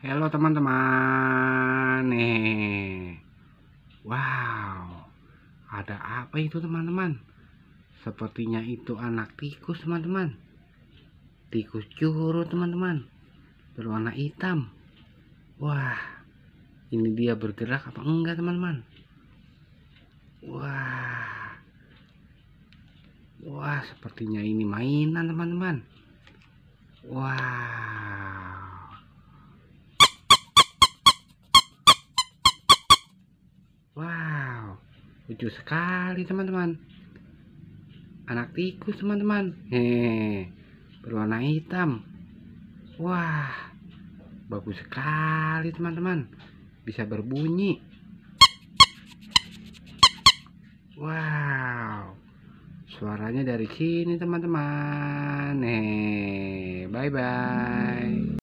Halo teman-teman nih Wow Ada apa itu teman-teman Sepertinya itu anak tikus teman-teman Tikus curu teman-teman Berwarna hitam Wah Ini dia bergerak apa enggak teman-teman Wah Wah sepertinya ini mainan teman-teman Wah lucu sekali teman-teman anak tikus teman-teman berwarna hitam wah bagus sekali teman-teman bisa berbunyi wow suaranya dari sini teman-teman bye bye